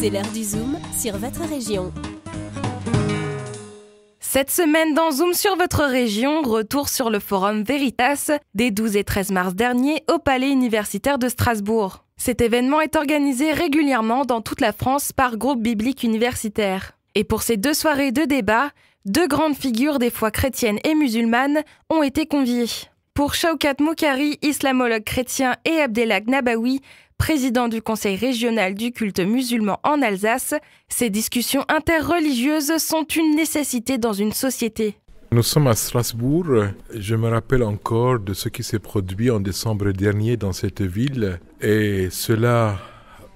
C'est l'heure du zoom sur votre région. Cette semaine dans Zoom sur votre région, retour sur le forum Veritas des 12 et 13 mars dernier au Palais universitaire de Strasbourg. Cet événement est organisé régulièrement dans toute la France par groupe biblique universitaire. Et pour ces deux soirées de débat, deux grandes figures des fois chrétiennes et musulmanes ont été conviées. Pour Shaukat Moukari, islamologue chrétien, et Abdelak Nabawi, président du Conseil régional du culte musulman en Alsace, ces discussions interreligieuses sont une nécessité dans une société. Nous sommes à Strasbourg. Je me rappelle encore de ce qui s'est produit en décembre dernier dans cette ville. Et cela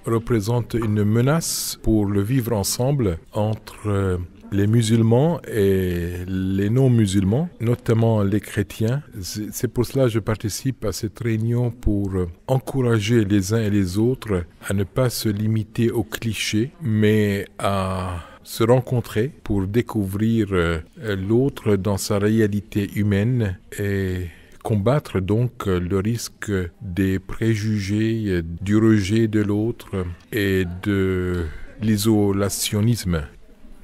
représente une menace pour le vivre ensemble entre les musulmans et les non-musulmans, notamment les chrétiens. C'est pour cela que je participe à cette réunion pour euh, encourager les uns et les autres à ne pas se limiter aux clichés, mais à se rencontrer pour découvrir euh, l'autre dans sa réalité humaine et combattre donc euh, le risque des préjugés, du rejet de l'autre et de l'isolationnisme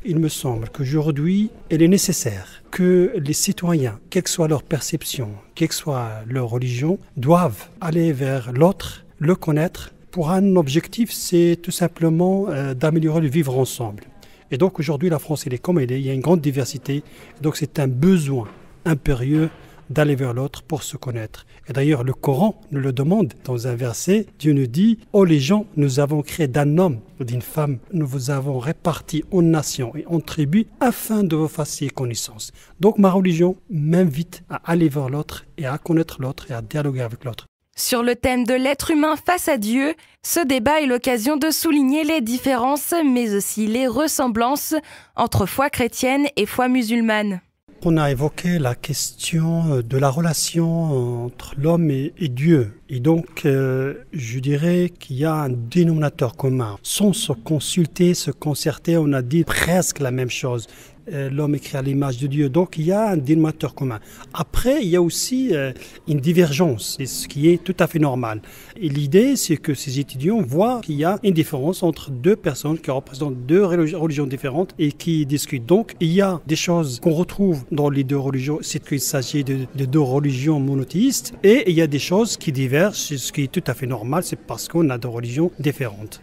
il me semble qu'aujourd'hui, il est nécessaire que les citoyens, quelle que soit leur perception, quelle que soit leur religion, doivent aller vers l'autre, le connaître, pour un objectif, c'est tout simplement euh, d'améliorer le vivre ensemble. Et donc aujourd'hui, la France, elle est comme elle est, il y a une grande diversité, donc c'est un besoin impérieux d'aller vers l'autre pour se connaître. Et d'ailleurs, le Coran nous le demande. Dans un verset, Dieu nous dit oh les gens, nous avons créé d'un homme ou d'une femme, nous vous avons répartis en nations et en tribus afin de vous fassiez connaissance. Donc, ma religion m'invite à aller vers l'autre et à connaître l'autre et à dialoguer avec l'autre. Sur le thème de l'être humain face à Dieu, ce débat est l'occasion de souligner les différences, mais aussi les ressemblances entre foi chrétienne et foi musulmane. On a évoqué la question euh, de la relation euh, entre l'homme et, Dieu. Et donc, euh, je dirais qu'il y a un dénominateur commun. Sans se consulter, se concerter, on a dit presque la même chose. Euh, l'homme écrit à l'image de Dieu. Donc il y a un dénominateur commun. Après, il y a aussi euh, une divergence, ce qui est tout à fait normal. Et l'idée, c'est que ces étudiants voient qu'il y a une différence entre deux personnes qui représentent deux religions différentes et qui discutent. Donc il y a des choses qu'on retrouve dans les deux religions, c'est qu'il s'agit de, de, deux religions monothéistes, et il y a des choses qui divergent, ce qui est tout à fait normal, c'est parce qu'on a deux religions différentes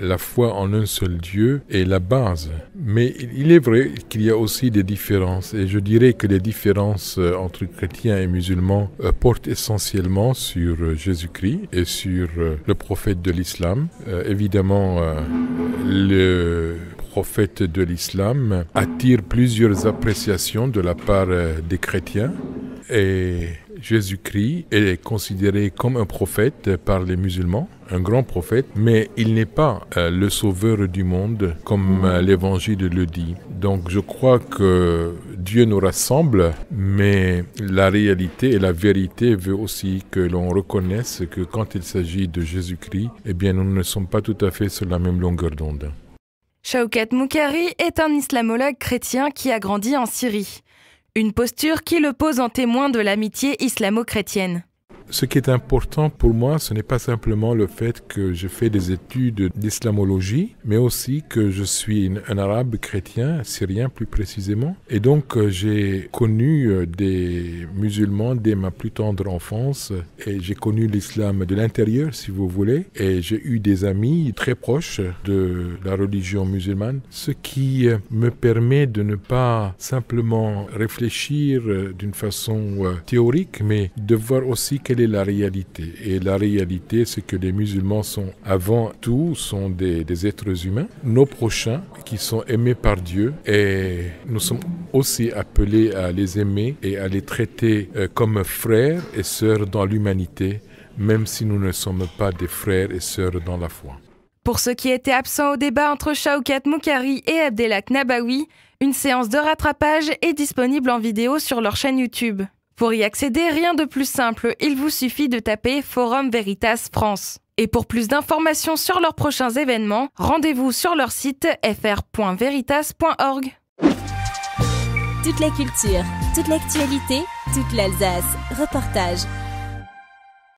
la foi en un seul Dieu est la base. Mais il est vrai qu'il y a aussi des différences et je dirais que les différences euh, entre chrétiens et musulmans euh, portent essentiellement sur euh, Jésus-Christ et sur le prophète de l'islam. évidemment, le prophète de l'islam attire plusieurs appréciations de la part des chrétiens et Jésus-Christ est considéré comme un prophète par les musulmans, un grand prophète, mais il n'est pas euh, le sauveur du monde comme euh, l'évangile le dit. Donc je crois que Dieu nous rassemble, mais la réalité et la vérité veut aussi que l'on reconnaisse que quand il s'agit de Jésus-Christ, eh bien nous ne sommes pas tout à fait sur la même longueur d'onde. Shawkat Moukari est un islamologue chrétien qui a grandi en Syrie. Une posture qui le pose en témoin de l'amitié islamo-chrétienne. Ce qui est important pour moi, ce n'est pas simplement le fait que je fais des études d'islamologie, mais aussi que je suis un arabe chrétien, syrien plus précisément. Et donc euh, j'ai connu euh, des musulmans dès ma plus tendre enfance, et j'ai connu l'islam de l'intérieur, si vous voulez, et j'ai eu des amis très proches de la religion musulmane, ce qui euh, me permet de ne pas simplement réfléchir d'une façon théorique, mais de voir aussi quelle la réalité Et la réalité, c'est que les musulmans sont, avant tout, sont des, êtres humains, nos prochains, qui sont aimés par Dieu, et nous sommes aussi appelés à les aimer et à les traiter euh, comme frères et sœurs dans l'humanité, même si nous ne sommes pas des frères et sœurs dans la foi. Pour ceux qui étaient absents au débat entre Shaukat Moukari et Abdelak Nabawi, une séance de rattrapage est disponible en vidéo sur leur chaîne YouTube. Pour y accéder, rien de plus simple, il vous suffit de taper Forum Veritas France. Et pour plus d'informations sur leurs prochains événements, rendez-vous sur leur site fr.veritas.org. Toute la culture, toute l'actualité, toute l'Alsace. Reportage,